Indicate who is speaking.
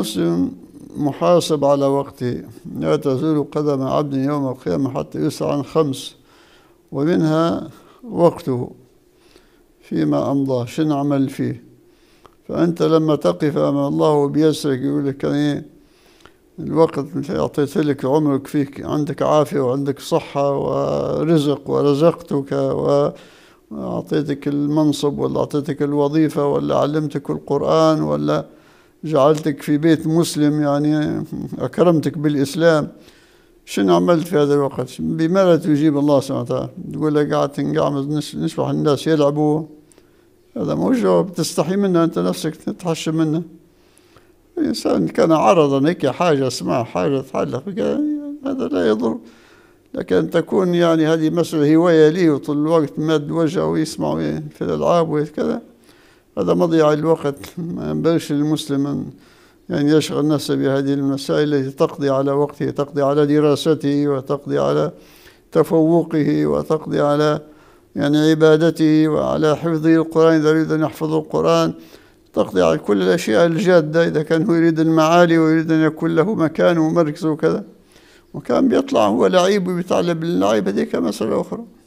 Speaker 1: المسلم محاسب على وقته لا تزول قدم عبد يوم القيامة حتى يسأل عن خمس ومنها وقته فيما أمضاه شن نعمل فيه فأنت لما تقف أمام الله وبيسرك يقول لك يعني الوقت أعطيت لك عمرك فيك عندك عافية وعندك صحة ورزق ورزقتك وأعطيتك المنصب ولا أعطيتك الوظيفة ولا علمتك القرآن ولا جعلتك في بيت مسلم يعني أكرمتك بالإسلام شنو عملت في هذا الوقت بماذا تجيب الله سبحانه وتعالى تقول لك قاعد تنقعمز نسبح الناس يلعبوا هذا مو جواب تستحي منه أنت نفسك تتحشم منه الإنسان كان عرضا هيك حاجة اسمها حاجة تحلق هذا لا يضر لكن تكون يعني هذه مسألة هواية لي وطول الوقت مد وجهه ويسمع في الألعاب وكذا هذا مضيع الوقت ما ينبغيش للمسلم أن يعني يشغل نفسه بهذه المسائل التي تقضي على وقته تقضي على دراسته وتقضي على تفوقه وتقضي على يعني عبادته وعلى حفظه القرآن إذا يريد أن يحفظ القرآن تقضي على كل الأشياء الجادة إذا كان هو يريد المعالي ويريد أن يكون له مكان ومركز وكذا وكان بيطلع هو لعيب وبيتعلم باللعب هذيك مسألة أخرى